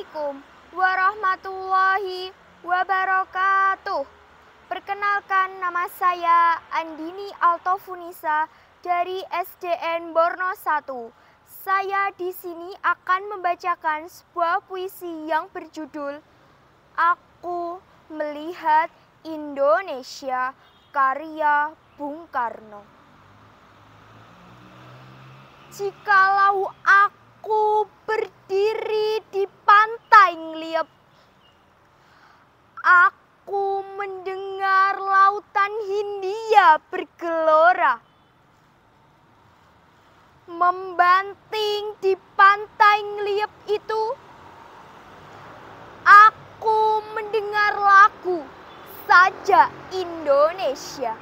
Assalamualaikum warahmatullahi wabarakatuh. Perkenalkan nama saya Andini Altofunisa dari SDN Borno 1. Saya di sini akan membacakan sebuah puisi yang berjudul Aku Melihat Indonesia karya Bung Karno. Jikalau aku ber Dia bergelora membanting di pantai ngeliep itu. Aku mendengar lagu saja Indonesia.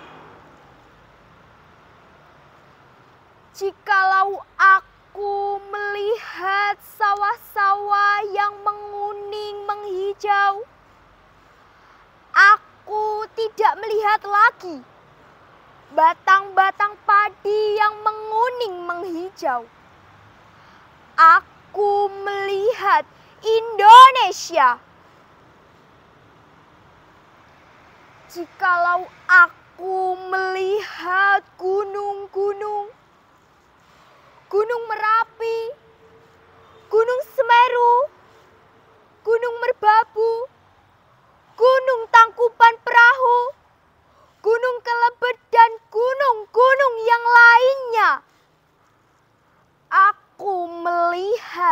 Jikalau aku melihat sawah-sawah yang menguning menghijau, aku tidak melihat lagi batang-batang padi yang menguning menghijau. Aku melihat Indonesia. Jikalau aku melihat gunung-gunung, Gunung Merapi, Gunung Semeru, Gunung Merbabu,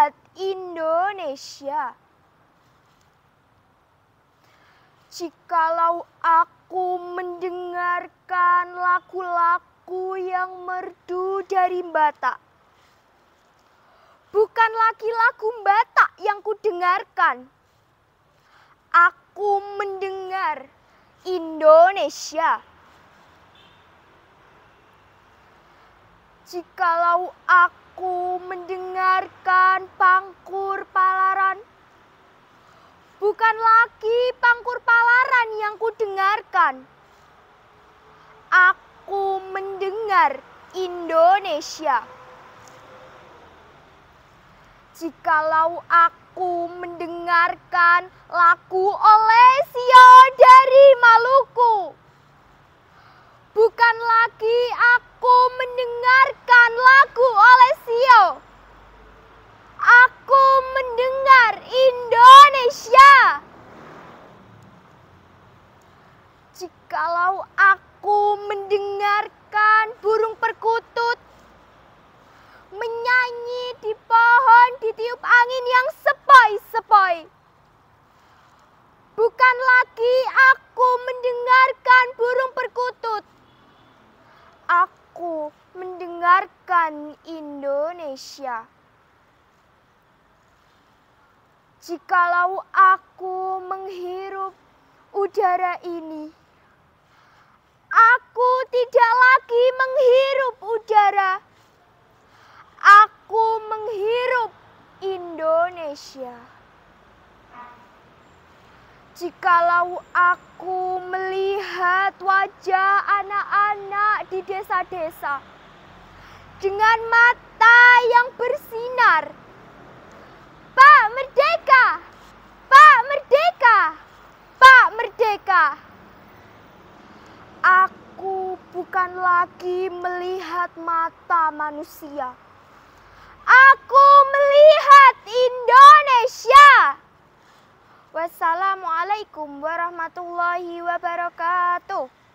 buat Indonesia. Jikalau aku mendengarkan laku-laku yang merdu dari Batak, bukan lagi laku Batak yang kudengarkan. Aku mendengar Indonesia. jikalau aku mendengarkan pangkur palaran. Bukan lagi pangkur palaran yang kudengarkan. Aku mendengar Indonesia. Jikalau aku mendengarkan lagu oleh jikalau aku mendengarkan burung perkutut menyanyi di pohon ditiup angin yang sepoi-sepoi. Bukan lagi aku mendengarkan burung perkutut. Aku mendengarkan Indonesia. Jikalau aku menghirup udara ini, tidak lagi menghirup udara. Aku menghirup Indonesia. Jikalau aku melihat wajah anak-anak di desa-desa dengan mata yang bersinar bukan lagi melihat mata manusia. Aku melihat Indonesia. Wassalamualaikum warahmatullahi wabarakatuh.